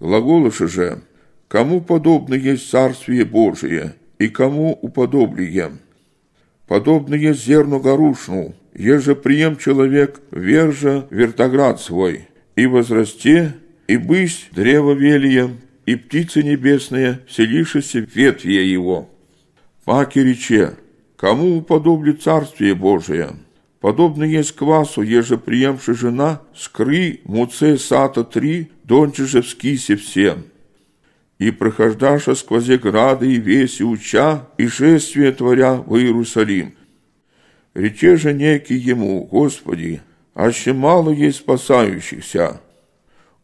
Глаголыше же, кому подобно есть Царствие Божие, и кому уподоблие? Подобно есть зерну горушну, еже прием человек, вержа вертоград свой, и возрасте, и бысь древо велие и птицы небесные, селившиеся в ветве его. Паки рече, кому уподоблю Царствие Божие?» Подобно есть квасу, еже приемши жена, скры, муце, сата три, донче же вскисе всем. И прохождаша сквозь грады и весь и уча, и шествие творя в Иерусалим. Рече же некий ему, Господи, аще мало есть спасающихся.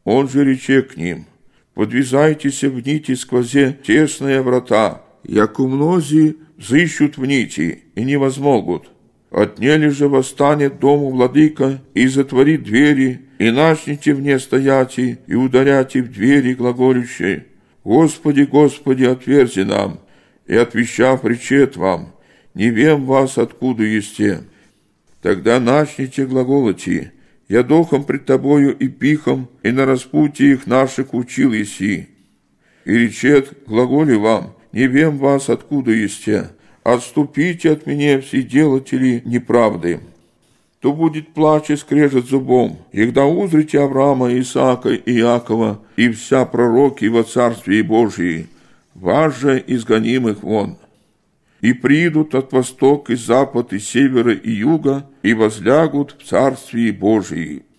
Он же рече к ним, подвязайтесь в нити сквозе тесные врата, як умнози взыщут в нити и не возмогут. Отнели же восстанет дому владыка и затворит двери, и начните вне стояти и ударяти в двери глаголющие. Господи, Господи, отверзи нам, и отвещав причет вам, не вем вас, откуда есте. Тогда начните глаголоти, я духом пред тобою и пихом, и на распутье их наших учил еси. И речет глаголи вам, не вем вас, откуда есте отступите от меня все делатели неправды. То будет плач и скрежет зубом, когда узрите Авраама, Исаака и Иакова и вся пророки во Царстве Божии, вас же изгонимых вон. И придут от востока и запад, и севера, и юга, и возлягут в царствии Божии.